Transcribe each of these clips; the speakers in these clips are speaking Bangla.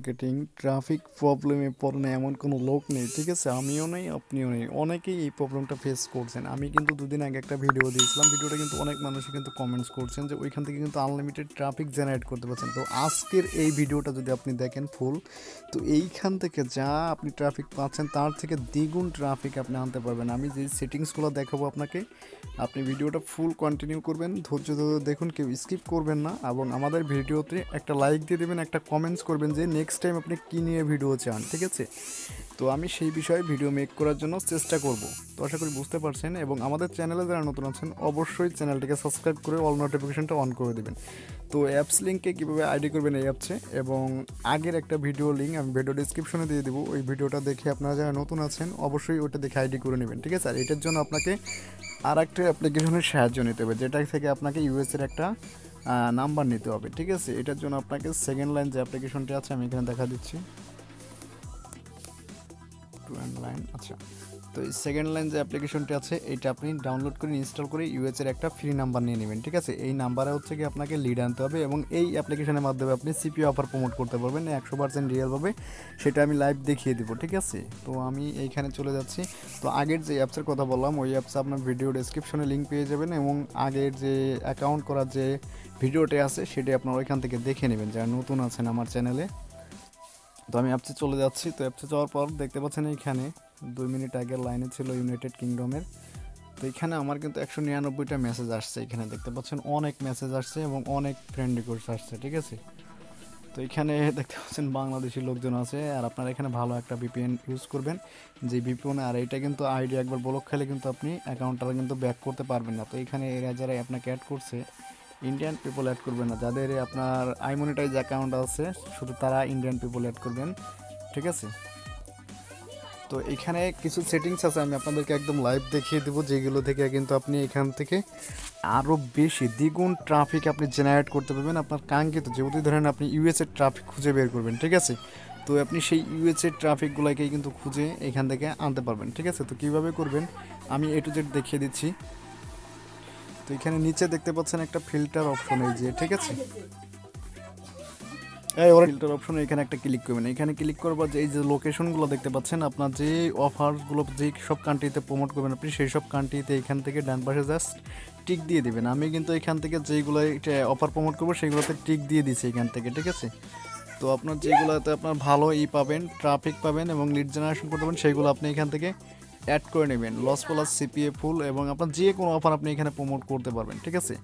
মার্কেটিং ট্রাফিক প্রবলেমে পড়ে না এমন কোনো লোক নেই ঠিক আছে আমিও নেই আপনিও নেই অনেকেই এই প্রবলেমটা ফেস করছেন আমি কিন্তু দুদিন আগে একটা ভিডিও দিয়েছিলাম ভিডিওটা কিন্তু অনেক মানুষই কিন্তু কমেন্টস করছেন যে ওইখান থেকে কিন্তু আনলিমিটেড ট্রাফিক জেনারেট করতে পারছেন তো আজকের এই ভিডিওটা যদি আপনি দেখেন ফুল তো এইখান থেকে যা আপনি ট্রাফিক পাচ্ছেন তার থেকে দ্বিগুণ ট্রাফিক আপনি আনতে পারবেন আমি যে সেটিংসগুলো দেখাবো আপনাকে আপনি ভিডিওটা ফুল কন্টিনিউ করবেন ধৈর্য ধরে দেখুন কেউ স্কিপ করবেন না এবং আমাদের ভিডিওতে একটা লাইক দিয়ে দেবেন একটা কমেন্টস করবেন যে নেক্সট নেক্সট টাইম আপনি কী নিয়ে ভিডিও চান ঠিক আছে তো আমি সেই বিষয়ে ভিডিও মেক করার জন্য চেষ্টা করব তো আশা করি বুঝতে পারছেন এবং আমাদের চ্যানেলে যারা নতুন আছেন অবশ্যই চ্যানেলটিকে সাবস্ক্রাইব করে অল নোটিফিকেশানটা অন করে দেবেন তো অ্যাপস লিঙ্কে কীভাবে আইডি করবেন এই অ্যাপসে এবং আগের একটা ভিডিও লিঙ্ক আমি ভিডিও ডিসক্রিপশনে দিয়ে দেবো ওই ভিডিওটা দেখে আপনারা যারা নতুন আছেন অবশ্যই ওটা দেখে আইডি করে নেবেন ঠিক আছে আর এটার জন্য আপনাকে আর একটা অ্যাপ্লিকেশনের সাহায্য নিতে হবে যেটা থেকে আপনাকে ইউএসের একটা নাম্বার নিতে হবে ঠিক আছে এটার জন্য আপনাকে সেকেন্ড লাইন যে অ্যাপ্লিকেশনটি আছে আমি এখানে দেখা দিচ্ছি স্টুডেন্ট লাইন আচ্ছা তো এই সেকেন্ড লাইন যে অ্যাপ্লিকেশনটি আছে এটা আপনি ডাউনলোড করে ইনস্টল করে ইউএচের একটা ফ্রি নাম্বার নিয়ে নেবেন ঠিক আছে এই নাম্বারে হচ্ছে কি আপনাকে লিড আনতে হবে এবং এই অ্যাপ্লিকেশনের মাধ্যমে আপনি সিপিও অফার প্রমোট করতে পারবেন একশো পার্সেন্ট রিয়েলভাবে সেটা আমি লাইভ দেখিয়ে দেবো ঠিক আছে তো আমি এইখানে চলে যাচ্ছি তো আগের যে অ্যাপসের কথা বললাম ওই অ্যাপসে আপনার ভিডিও ডিসক্রিপশনে লিঙ্ক পেয়ে যাবেন এবং আগের যে অ্যাকাউন্ট করার যে ভিডিওটি আছে সেটি আপনার ওইখান থেকে দেখে নেবেন যারা নতুন আছেন আমার চ্যানেলে তো আমি অ্যাপসে চলে যাচ্ছি তো অ্যাপসে যাওয়ার পর দেখতে পাচ্ছেন এইখানে দুই মিনিট আগের লাইনে ছিল ইউনাইটেড কিংডমের তো এখানে আমার কিন্তু একশো নিরানব্বইটা মেসেজ আসছে এখানে দেখতে পাচ্ছেন অনেক মেসেজ আসছে এবং অনেক ফ্রেন্ড রিকোয়েস্ট আসছে ঠিক আছে তো এখানে দেখতে পাচ্ছেন বাংলাদেশি লোকজন আছে আর আপনারা এখানে ভালো একটা ভিপিএন ইউজ করবেন যে ভিপিএন আর এটা কিন্তু আইডি একবার ব্লক খেলে কিন্তু আপনি অ্যাকাউন্টটা কিন্তু ব্যাক করতে পারবেন না তো এখানে এরা যারা আপনাকে অ্যাড করছে ইন্ডিয়ান পিপল অ্যাড করবেন না যাদের আপনার আইমোনিটাইজ অ্যাকাউন্ট আছে শুধু তারা ইন্ডিয়ান পিপল অ্যাড করবেন ঠিক আছে তো এখানে কিছু সেটিংস আছে আমি আপনাদেরকে একদম লাইভ দেখিয়ে দেবো যেগুলো থেকে কিন্তু আপনি এখান থেকে আরও বেশি দ্বিগুণ ট্রাফিক আপনি জেনারেট করতে পারবেন আপনার কাঙ্ক্ষিত যেহেতু ধরেন আপনি ইউএসএ ট্রাফিক খুঁজে বের করবেন ঠিক আছে তো আপনি সেই ইউএসএ ট্রাফিকগুলোকেই কিন্তু খুঁজে এখান থেকে আনতে পারবেন ঠিক আছে তো কীভাবে করবেন আমি এ টু জেড দেখিয়ে দিচ্ছি তো এখানে নিচে দেখতে পাচ্ছেন একটা ফিল্টার অপশন এই যে ঠিক আছে এই ওরা ফিল্টার অপশন এখানে একটা ক্লিক করবেন এখানে ক্লিক করবার যে এই যে লোকেশনগুলো দেখতে পাচ্ছেন আপনার যে অফারগুলো যে সব কান্ট্রিতে প্রমোট করবেন আপনি সেই সব কান্ট্রিতে এখান থেকে ডান পাশে জাস্ট টিক দিয়ে দেবেন আমি কিন্তু এখান থেকে যেগুলো অফার প্রমোট করবো সেগুলোতে টিক দিয়ে দিছি এখান থেকে ঠিক আছে তো আপনার যেগুলোতে আপনার ভালো ই পাবেন ট্রাফিক পাবেন এবং লিড জেনারেশন করতে পারবেন সেগুলো আপনি এখান থেকে অ্যাড করে নেবেন লস প্লাস সিপিএ ফুল এবং আপনার যে কোনো অফার আপনি এখানে প্রমোট করতে পারবেন ঠিক আছে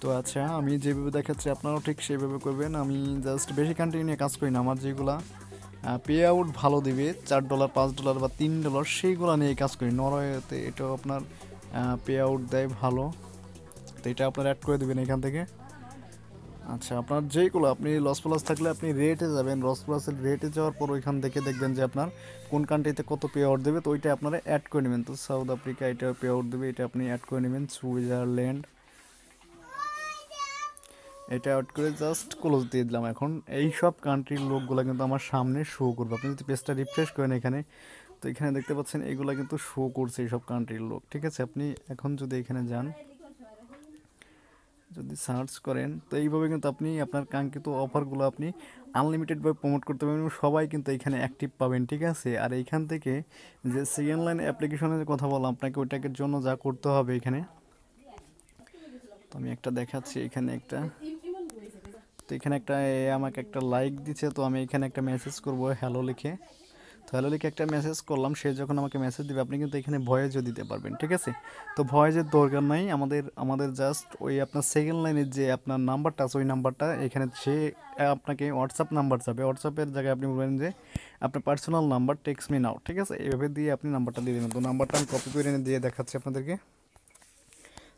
তো আচ্ছা আমি যেভাবে দেখাচ্ছি আপনারাও ঠিক সেভাবে করবেন আমি জাস্ট বেশি কান্ট্রি নিয়ে কাজ করি না আমার যেগুলা পে আউট ভালো দিবে চার ডলার পাঁচ ডলার বা তিন ডলার সেইগুলো নিয়ে কাজ করি নরওয়েতে এটা আপনার পে আউট দেয় ভালো তো এটা আপনার অ্যাড করে দেবেন এখান থেকে আচ্ছা আপনার যেইগুলো আপনি লস প্লাস থাকলে আপনি রেটে যাবেন লস প্লাসের রেটে যাওয়ার পর ওইখান থেকে দেখবেন যে আপনার কোন কান্ট্রিতে কত পে আউট দেবে তো ওইটা আপনারা অ্যাড করে নেবেন তো সাউথ আফ্রিকা এটা পে আউট দেবে এটা আপনি অ্যাড করে নেবেন সুইজারল্যান্ড এটা আউট করে জাস্ট ক্লোজ দিয়ে দিলাম এখন এই সব কান্ট্রির লোকগুলো কিন্তু আমার সামনে শো করবে আপনি যদি পেজটা রিফ্রেশ করেন এখানে তো এখানে দেখতে পাচ্ছেন এগুলো কিন্তু শো করছে এই সব কান্ট্রির লোক ঠিক আছে আপনি এখন যদি এখানে যান যদি সার্চ করেন তো এইভাবে কিন্তু আপনি আপনার কাঙ্ক্ষিত অফারগুলো আপনি আনলিমিটেডভাবে প্রমোট করতে পারবেন এবং সবাই কিন্তু এখানে অ্যাক্টিভ পাবেন ঠিক আছে আর এইখান থেকে যে সেকেন্ড লাইন অ্যাপ্লিকেশনের কথা বললাম আপনাকে ওইটাকে জন্য যা করতে হবে এখানে তো আমি একটা দেখাচ্ছি এখানে একটা তো এখানে একটা আমাকে একটা লাইক দিচ্ছে তো আমি এখানে একটা মেসেজ করব হ্যালো লিখে হ্যালো একটা মেসেজ করলাম সে যখন আমাকে মেসেজ দিবে আপনি কিন্তু এখানে ভয়েজও দিতে পারবেন ঠিক আছে তো ভয়েজের দরকার নাই আমাদের আমাদের জাস্ট ওই আপনার সেকেন্ড লাইনের যে আপনার নাম্বারটা আছে ওই নাম্বারটা এখানে সে আপনাকে হোয়াটসঅ্যাপ নাম্বার যাবে হোয়াটসঅ্যাপের জায়গায় আপনি বলবেন যে আপনার personal number text me now ঠিক আছে এইভাবে দিয়ে আপনি নাম্বারটা দিয়ে দেবেন তো নাম্বারটা আমি কপি করে এনে দিয়ে দেখাচ্ছি আপনাদেরকে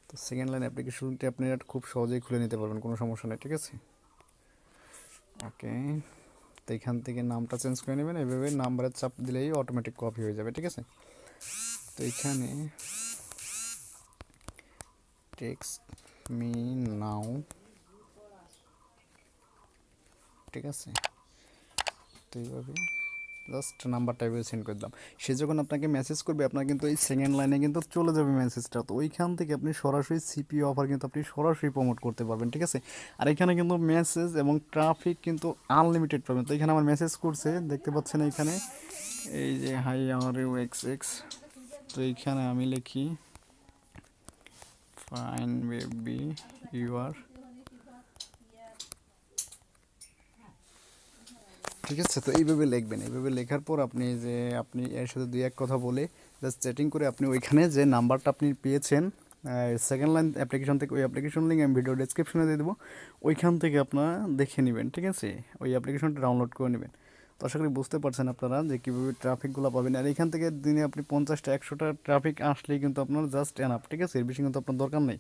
তো সেকেন্ড লাইন অ্যাপ্লিকেশনটি আপনি খুব সহজেই খুলে নিতে পারবেন কোনো সমস্যা নেই ঠিক আছে ওকে তো এখান থেকে নামটা চেঞ্জ করে নেবেন এভাবে নাম্বারে চাপ দিলেই অটোমেটিক কপি হয়ে যাবে ঠিক আছে তো এখানে টেক্সট মি নাও ঠিক আছে তো এইভাবে জাস্ট নাম্বারটা এভাবে সেন্ড করে দিলাম সে যখন আপনাকে মেসেজ করবে আপনার কিন্তু এই সেকেন্ড লাইনে কিন্তু চলে যাবে মেসেজটা তো ওইখান থেকে আপনি সরাসরি সিপি অফার কিন্তু আপনি সরাসরি প্রমোট করতে পারবেন ঠিক আছে আর এখানে কিন্তু মেসেজ এবং ট্রাফিক কিন্তু আনলিমিটেড পাবেন তো এখানে আমার মেসেজ করছে দেখতে পাচ্ছেন এখানে এই যে হাই আমার ইউ এক্স এক্স তো এইখানে আমি লিখি ফাইন বেবি ইউ আর ঠিক আছে তো এইভাবে লিখবেন এইভাবে লেখার পর আপনি যে আপনি এর সাথে দুই এক কথা বলে জাস্ট চ্যাটিং করে আপনি ওইখানে যে নাম্বারটা আপনি পেয়েছেন সেকেন্ড লাইন অ্যাপ্লিকেশন থেকে ওই অ্যাপ্লিকেশন লিঙ্ক আমি ভিডিও ডিসক্রিপশনে দিয়ে দেবো ওইখান থেকে আপনারা দেখে নেবেন ঠিক আছে ওই অ্যাপ্লিকেশনটা ডাউনলোড করে নেবেন তো আশা করি বুঝতে পারছেন আপনারা যে কীভাবে ট্রাফিকগুলো পাবেন আর এখান থেকে দিনে আপনি পঞ্চাশটা একশোটা ট্রাফিক আসলেই কিন্তু আপনার জাস্ট আপ ঠিক আছে এর বেশি কিন্তু আপনার দরকার নেই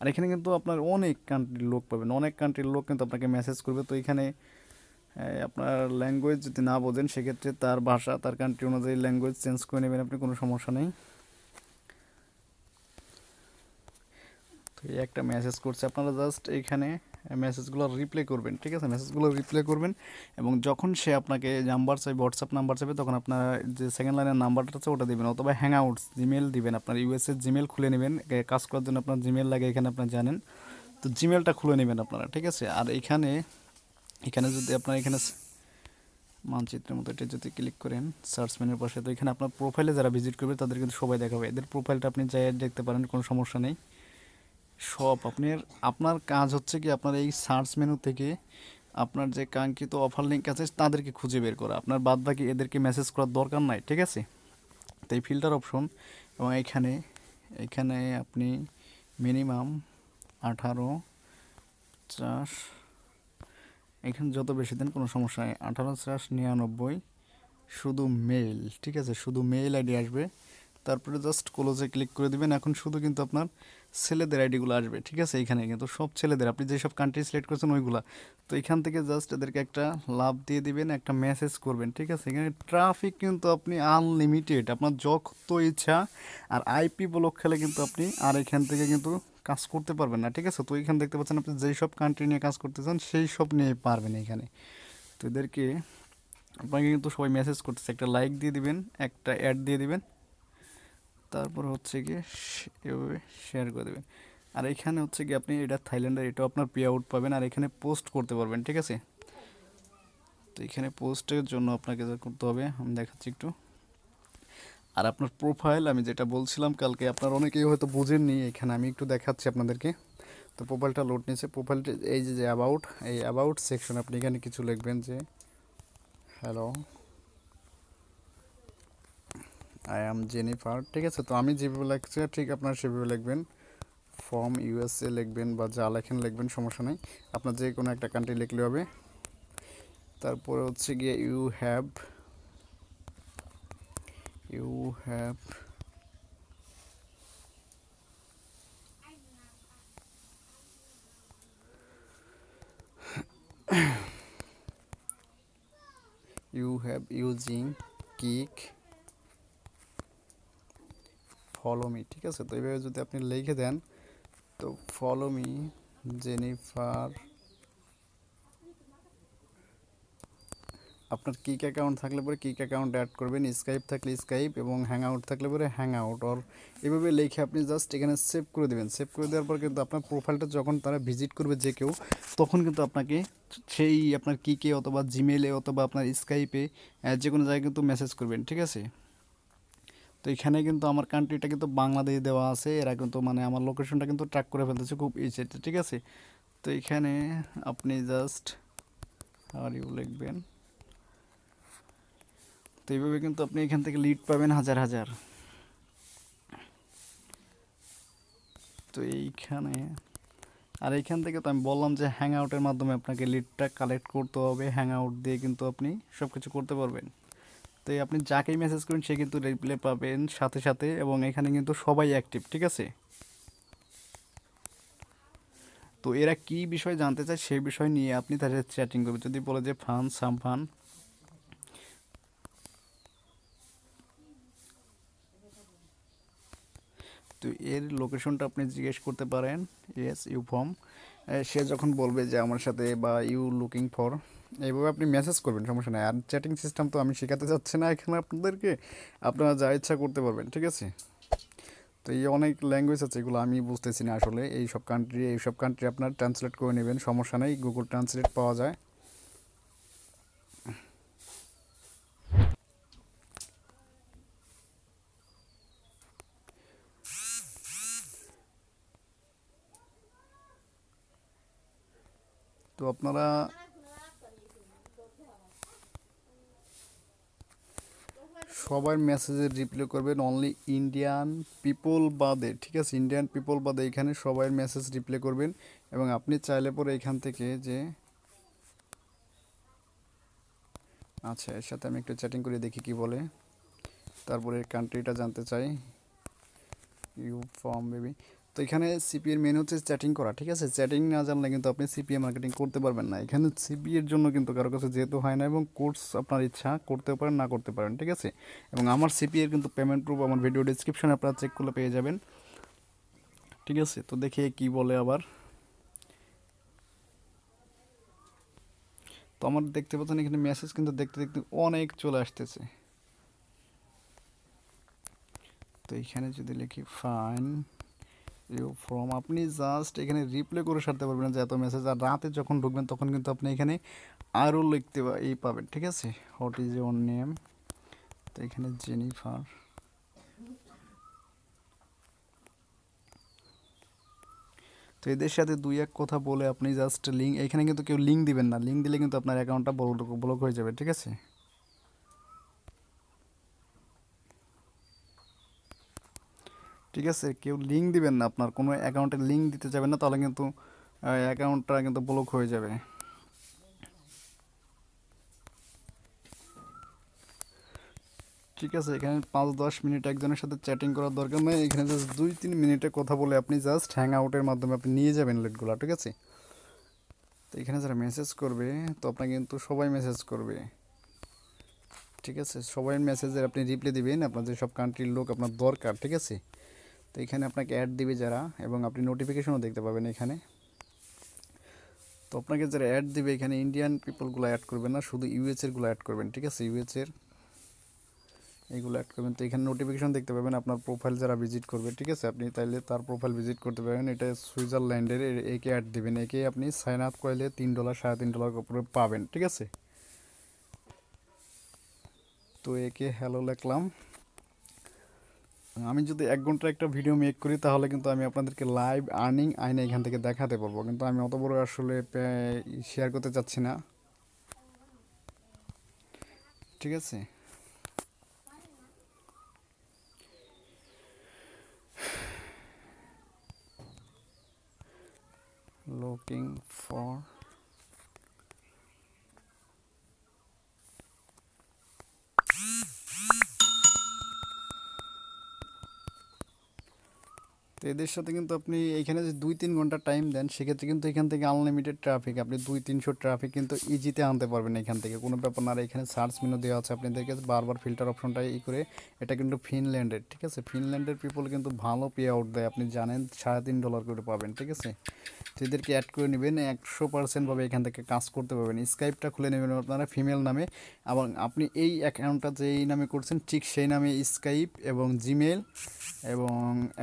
আর এখানে কিন্তু আপনার অনেক কান্ট্রির লোক পাবেন অনেক কান্ট্রির লোক কিন্তু আপনাকে মেসেজ করবে তো এখানে আপনার ল্যাঙ্গুয়েজ যদি না বোঝেন সেক্ষেত্রে তার ভাষা তার কান্ট্রি অনুযায়ী ল্যাঙ্গুয়েজ চেঞ্জ করে নেবেন আপনি কোনো সমস্যা নেই তো এই একটা মেসেজ করছে আপনারা জাস্ট এখানে মেসেজগুলো রিপ্লে করবেন ঠিক আছে মেসেজগুলো রিপ্লে করবেন এবং যখন সে আপনাকে নাম্বার চাই হোয়াটসঅ্যাপ নাম্বার চাইবে তখন আপনার যে সেকেন্ড লাইনের নাম্বারটা আছে ওটা দেবেন অথবা হ্যাং আউটস জিমেল দেবেন আপনার ইউএসএ জিমেল খুলে নেবেন কাজ করার জন্য আপনার জিমেল লাগে এখানে আপনার জানেন তো জিমেলটা খুলে নেবেন আপনারা ঠিক আছে আর এখানে এখানে যদি আপনার এখানে মানচিত্রের মতো এটা যদি ক্লিক করেন সার্চ মেনের পাশে তো এখানে আপনার প্রোফাইলে যারা ভিজিট করবে তাদের কিন্তু সবাই দেখাবে এদের প্রোফাইলটা আপনি যাই দেখতে পারেন কোনো সমস্যা নেই সব আপনার আপনার কাজ হচ্ছে কি আপনার এই সার্চ মেনু থেকে আপনার যে কাঙ্ক্ষিত অফার লিঙ্ক আছে তাদেরকে খুঁজে বের করা আপনার বাদ বাকি এদেরকে মেসেজ করার দরকার নাই ঠিক আছে তো এই ফিল্টার অপশন এবং এখানে এখানে আপনি মিনিমাম আঠারো চাষ এখানে যত বেশি দেন কোনো সমস্যা নেই আঠারো স্ল্যাশ নিরানব্বই শুধু মেইল ঠিক আছে শুধু মেল আইডি আসবে তারপরে জাস্ট ক্লোজে ক্লিক করে দিবেন এখন শুধু কিন্তু আপনার ছেলেদের আইডিগুলো আসবে ঠিক আছে এখানে কিন্তু সব ছেলেদের আপনি যেসব কান্ট্রি সিলেক্ট করছেন ওইগুলা তো এখান থেকে জাস্ট এদেরকে একটা লাভ দিয়ে দিবেন একটা মেসেজ করবেন ঠিক আছে এখানে ট্রাফিক কিন্তু আপনি আনলিমিটেড আপনার যত ইচ্ছা আর আইপি ব্লক খেলে কিন্তু আপনি আর এখান থেকে কিন্তু কাজ করতে পারবেন না ঠিক আছে তো এখানে দেখতে পাচ্ছেন আপনি যেই সব কান্ট্রি নিয়ে কাজ করতে চান সেই সব নিয়ে পারবেন এখানে তো এদেরকে আপনাকে কিন্তু সবাই মেসেজ করতেছে একটা লাইক দিয়ে দিবেন একটা অ্যাড দিয়ে দিবেন তারপর হচ্ছে গিয়ে এভাবে শেয়ার করে দেবেন আর এখানে হচ্ছে গিয়ে আপনি এটা থাইল্যান্ডের এটাও আপনার পে আউট পাবেন আর এখানে পোস্ট করতে পারবেন ঠিক আছে তো এখানে পোস্টের জন্য আপনাকে যা করতে হবে আমি দেখাচ্ছি একটু আর আপনার প্রোফাইল আমি যেটা বলছিলাম কালকে আপনার অনেকেই হয়তো বুঝেননি এখানে আমি একটু দেখাচ্ছি আপনাদেরকে তো প্রোফাইলটা লোড নিয়েছে প্রোফাইলটি এই যে যে অ্যাবাউট এই অ্যাবাউট সেকশন আপনি এখানে কিছু লিখবেন যে হ্যালো আই অ্যাম জেনিফার ঠিক আছে তো আমি যেভাবে লিখছি ঠিক আপনার সেভাবে লিখবেন ফর্ম ইউএসএ লিখবেন বা যা লেখেন লিখবেন সমস্যা নেই আপনার যে কোনো একটা কান্ট্রি লিখলে হবে তারপরে হচ্ছে গিয়ে you have you have you have using kick follow me ঠিক আছে তো এইভাবে যদি আপনি লিখে দেন তো follow me jennifer আপনার কিক অ্যাকাউন্ট থাকলে পরে কিক অ্যাকাউন্ট অ্যাড করবেন স্কাইপ থাকলে স্কাইপ এবং হ্যাং আউট থাকলে পরে হ্যাং আউট অর এভাবে লিখে আপনি জাস্ট এখানে সেভ করে দেবেন সেভ করে দেওয়ার পর কিন্তু আপনার প্রোফাইলটা যখন তারা ভিজিট করবে যে কেউ তখন কিন্তু আপনাকে সেই আপনার কিকে অথবা জিমেলে অথবা আপনার স্কাইপে যে কোনো জায়গায় কিন্তু মেসেজ করবেন ঠিক আছে তো এখানে কিন্তু আমার কান্ট্রিটা কিন্তু বাংলাদেশ দেওয়া আছে এরা কিন্তু মানে আমার লোকেশনটা কিন্তু ট্র্যাক করে ফেলতেছে খুব ইজিতে ঠিক আছে তো এখানে আপনি জাস্ট আর ইউ লিখবেন তো এইভাবে কিন্তু আপনি এখান থেকে লিড পাবেন হাজার হাজার তো এইখানে আর এইখান থেকে তো আমি বললাম যে হ্যাং আউটের মাধ্যমে আপনাকে লিডটা কালেক্ট করতে হবে হ্যাং আউট দিয়ে কিন্তু আপনি সব কিছু করতে পারবেন তো আপনি যাকেই মেসেজ করেন সে কিন্তু রিপ্লে পাবেন সাথে সাথে এবং এখানে কিন্তু সবাই অ্যাক্টিভ ঠিক আছে তো এরা কি বিষয় জানতে চায় সেই বিষয় নিয়ে আপনি তাদের চ্যাটিং করবেন যদি বলে যে ফান সাম ফান তো এর লোকেশনটা আপনি জিজ্ঞেস করতে পারেন ইয়েস ইউ ফর্ম সে যখন বলবে যে আমার সাথে বা ইউ লুকিং ফর এইভাবে আপনি মেসেজ করবেন সমস্যা নাই আর চ্যাটিং সিস্টেম তো আমি শেখাতে চাচ্ছি না এখানে আপনাদেরকে আপনারা যা ইচ্ছা করতে পারবেন ঠিক আছে তো এই অনেক ল্যাঙ্গুয়েজ আছে এগুলো আমি বুঝতেছি না আসলে এই সব কান্ট্রি এই সব কান্ট্রি আপনার ট্রান্সলেট করে নেবেন সমস্যা নেই গুগল ট্রান্সলেট পাওয়া যায় তো আপনারা সবার মেসেজের রিপ্লাই করবেন অনলি ইন্ডিয়ান পিপল বাদে ঠিক আছে ইন্ডিয়ান পিপল বাদে এখানে সবাই মেসেজ রিপ্লাই করবেন এবং আপনি চাইলে পরে এখান থেকে যে আচ্ছা এর সাথে আমি একটু চ্যাটিং করে দেখি কি বলে তারপরে কান্ট্রিটা জানতে চাই ইউ ফর্ম বেবি তো এখানে সিপিএর মেন হচ্ছে চ্যাটিং করা ঠিক আছে চ্যাটিং না জানলে কিন্তু আপনি সিপিএ মার্কেটিং করতে পারবেন না এখানে সিপিএর জন্য কিন্তু কারো কাছে যেহেতু হয় না এবং কোর্স আপনার ইচ্ছা করতে পারেন না করতে পারেন ঠিক আছে এবং আমার সিপিএর কিন্তু পেমেন্ট প্রুফ আমার ভিডিও ডিসক্রিপশানে আপনারা চেক করলে পেয়ে যাবেন ঠিক আছে তো দেখে কি বলে আবার তো আমার দেখতে পাচ্ছেন এখানে মেসেজ কিন্তু দেখতে দেখতে অনেক চলে আসতেছে তো এখানে যদি লিখি ফাইন ইউ ফ্রম আপনি জাস্ট এখানে রিপ্লে করে সারতে পারবেন যে এত মেসেজ আর রাতে যখন ঢুকবেন তখন কিন্তু আপনি এখানে আরও লিখতে এই পাবেন ঠিক আছে হোয়াট ইজ ইউর নেম তো এখানে জেনিফার তো এদের সাথে দুই এক কথা বলে আপনি জাস্ট লিঙ্ক এখানে কিন্তু কেউ লিঙ্ক দিবেন না লিঙ্ক দিলে কিন্তু আপনার অ্যাকাউন্টটা ব্লক হয়ে যাবে ঠিক আছে ঠিক আছে কেউ লিঙ্ক দিবেন না আপনার কোনো অ্যাকাউন্টের লিঙ্ক দিতে যাবেন না তাহলে কিন্তু অ্যাকাউন্টটা কিন্তু ব্লক হয়ে যাবে ঠিক আছে এখানে পাঁচ দশ মিনিট একজনের সাথে চ্যাটিং করার দরকার নেই এখানে জাস্ট দুই তিন মিনিটে কথা বলে আপনি জাস্ট হ্যাং আউটের মাধ্যমে আপনি নিয়ে যাবেন লেটগুলো ঠিক আছে তো এখানে যারা মেসেজ করবে তো আপনাকে কিন্তু সবাই মেসেজ করবে ঠিক আছে সবাই মেসেজের আপনি রিপ্লাই দিবেন আপনার যেসব কান্ট্রির লোক আপনার দরকার ঠিক আছে তো এখানে আপনাকে অ্যাড দিবে যারা এবং আপনি নোটিফিকেশনও দেখতে পাবেন এখানে তো আপনাকে যারা অ্যাড দিবে এখানে ইন্ডিয়ান পিপলগুলো অ্যাড করবেন না শুধু ইউএসএরগুলো অ্যাড করবেন ঠিক আছে ইউএসএর এগুলো অ্যাড করবেন তো এখানে নোটিফিকেশন দেখতে পাবেন আপনার প্রোফাইল যারা ভিজিট করবে ঠিক আছে আপনি তাইলে তার প্রোফাইল ভিজিট করতে পারবেন এটা সুইজারল্যান্ডের একে অ্যাড দেবেন একে আপনি সাইন আপ করলে তিন ডলার সাড়ে তিন ডলার উপরে পাবেন ঠিক আছে তো একে হ্যালো লিখলাম আমি যদি এক ঘন্টা একটা ভিডিও মেক করি তাহলে কিন্তু আমি আপনাদেরকে লাইভ আর্নিং আইনে এখান থেকে দেখাতে পারবো কিন্তু আমি অত বড় আসলে শেয়ার করতে চাচ্ছি না ঠিক আছে লুকিং ফর তো এদের সাথে কিন্তু আপনি এখানে যে দুই তিন ঘন্টা টাইম দেন সেক্ষেত্রে কিন্তু এখান থেকে আনলিমিটেড ট্রাফিক আপনি দুই তিনশো ট্রাফিক কিন্তু ইজিতে আনতে পারবেন এখান থেকে কোনো ব্যাপার না আর এখানে সার্চ মেনু দেওয়া আছে আপনাদেরকে বারবার ফিল্টার অপশনটা ই করে এটা কিন্তু ফিনল্যান্ডের ঠিক আছে ফিনল্যান্ডের পিপল কিন্তু ভালো পে আউট দেয় আপনি জানেন সাড়ে তিন ডলার করে পাবেন ঠিক আছে তো এদেরকে অ্যাড করে নেবেন একশো পার্সেন্টভাবে এখান থেকে কাজ করতে পারবেন স্কাইপটা খুলে নেবেন আপনারা ফিমেল নামে এবং আপনি এই অ্যাকাউন্টটা যেই নামে করছেন ঠিক সেই নামে স্কাইপ এবং জিমেল এবং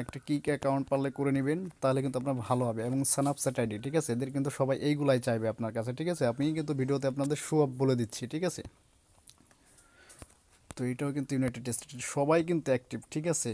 একটা কিক অ্যাকাউন্ট অ্যাকাউন্ট পারলে করে নেবেন তাহলে কিন্তু আপনার ভালো হবে এবং স্ন্যাপচ্যাট আইডি ঠিক আছে এদের কিন্তু সবাই এইগুলাই চাইবে আপনার কাছে ঠিক আছে আমি কিন্তু ভিডিওতে আপনাদের শো আপ বলে দিচ্ছি ঠিক আছে তো এটাও কিন্তু ইউনাইটেড স্টেটের সবাই কিন্তু অ্যাক্টিভ ঠিক আছে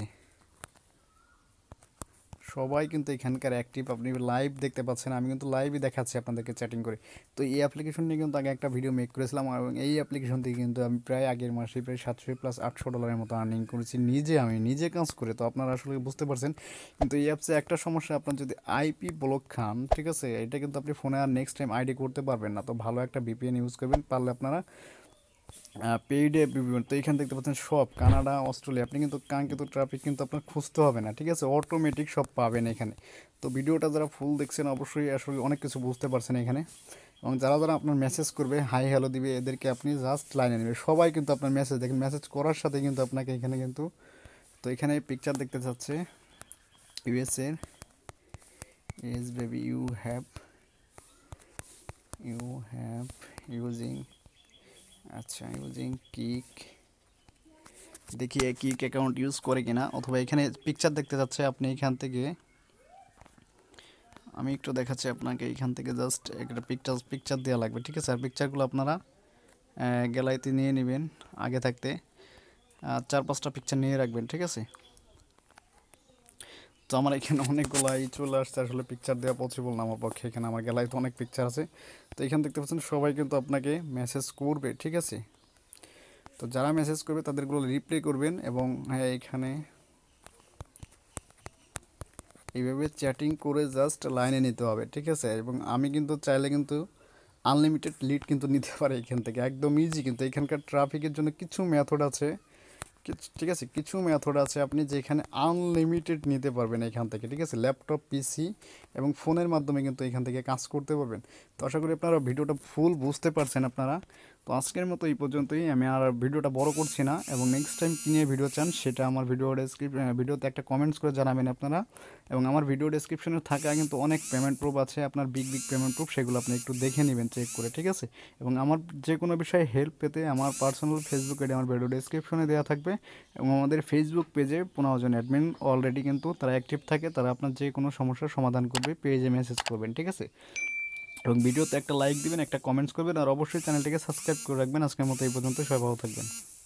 সবাই কিন্তু এখানকার অ্যাক্টিভ আপনি লাইভ দেখতে পাচ্ছেন আমি কিন্তু লাইভই দেখাচ্ছি আপনাদেরকে চ্যাটিং করে তো এই অ্যাপ্লিকেশন নিয়ে কিন্তু আগে একটা ভিডিও মেক করেছিলাম এবং এই অ্যাপ্লিকেশন থেকে কিন্তু আমি প্রায় আগের মাসে প্রায় সাতশো প্লাস আটশো ডলারের মতো আর্নিং করেছি নিজে আমি নিজে কাজ করে তো আপনারা আসলে বুঝতে পারছেন কিন্তু এই অ্যাপসে একটা সমস্যা আপনার যদি আইপি ব্লক খান ঠিক আছে এটা কিন্তু আপনি ফোনে আর নেক্সট টাইম আইডি করতে পারবেন না তো ভালো একটা ভিপিএন ইউজ করবেন পারলে আপনারা পেইডে বিভিন্ন তো এখানে দেখতে পাচ্ছেন সব কানাডা অস্ট্রেলিয়া আপনি কিন্তু কাঙ্ক্ষিত ট্রাফিক কিন্তু আপনার খুঁজতে হবে না ঠিক আছে অটোমেটিক সব পাবেন এখানে তো ভিডিওটা যারা ফুল দেখছেন অবশ্যই আসলে অনেক কিছু বুঝতে পারছেন এখানে এবং যারা যারা আপনার মেসেজ করবে হাই হ্যালো দিবে এদেরকে আপনি জাস্ট লাইনে নেবে সবাই কিন্তু আপনার মেসেজ দেখেন মেসেজ করার সাথে কিন্তু আপনাকে এখানে কিন্তু তো এখানে পিকচার দেখতে চাচ্ছে ইউএসএর yes baby you have you have using আচ্ছা ইউজিং কিক দেখি কিক অ্যাকাউন্ট ইউজ করে কিনা অথবা এখানে পিকচার দেখতে যাচ্ছে আপনি এখান থেকে আমি একটু দেখাচ্ছি আপনাকে এখান থেকে জাস্ট একটা পিকচার পিকচার দেওয়া লাগবে ঠিক আছে আর পিকচারগুলো আপনারা গ্যালারিতে নিয়ে নেবেন আগে থাকতে চার পাঁচটা পিকচার নিয়ে রাখবেন ঠিক আছে তো আমার এখানে অনেকগুলাই চলে আসছে আসলে পিকচার দেওয়া পসিবল না আমার পক্ষে এখানে আমার গ্যালারিতে অনেক পিকচার আছে তো এখানে দেখতে পাচ্ছেন সবাই কিন্তু আপনাকে মেসেজ করবে ঠিক আছে তো যারা মেসেজ করবে তাদেরগুলো রিপ্লাই করবেন এবং হ্যাঁ এখানে এইভাবে চ্যাটিং করে জাস্ট লাইনে নিতে হবে ঠিক আছে এবং আমি কিন্তু চাইলে কিন্তু আনলিমিটেড লিড কিন্তু নিতে পারে এখান থেকে একদম ইজি কিন্তু এখানকার ট্রাফিকের জন্য কিছু মেথড আছে ঠিক আছে কিছু মেথড আছে আপনি যেখানে আনলিমিটেড নিতে পারবেন এখান থেকে ঠিক আছে ল্যাপটপ পিসি এবং ফোনের মাধ্যমে কিন্তু এখান থেকে কাজ করতে পারবেন তো আশা করি আপনারা ভিডিওটা ফুল বুঝতে পারছেন আপনারা তো আজকের মতো এই পর্যন্তই আমি আর ভিডিওটা বড় করছি না এবং নেক্সট টাইম কী নিয়ে ভিডিও চান সেটা আমার ভিডিও ডেসক্রিপ ভিডিওতে একটা কমেন্টস করে জানাবেন আপনারা এবং আমার ভিডিও ডেসক্রিপশনে থাকা কিন্তু অনেক পেমেন্ট প্রুফ আছে আপনার বিগ বিগ পেমেন্ট প্রুফ সেগুলো আপনি একটু দেখে নেবেন চেক করে ঠিক আছে এবং আমার যে কোনো বিষয়ে হেল্প পেতে আমার পার্সোনাল ফেসবুক আইডি আমার ভিডিও ডেসক্রিপশনে দেওয়া থাকবে এবং আমাদের ফেসবুক পেজে পনেরোজন অ্যাডমিন অলরেডি কিন্তু তারা অ্যাক্টিভ থাকে তারা আপনার যে কোনো সমস্যার সমাধান করবে পেজে মেসেজ করবেন ঠিক আছে এবং ভিডিওতে একটা লাইক দিবেন একটা কমেন্টস করবেন আর অবশ্যই চ্যানেলটিকে সাবস্ক্রাইব করে রাখবেন আজকের মতো এই পর্যন্ত সবাই ভালো থাকবেন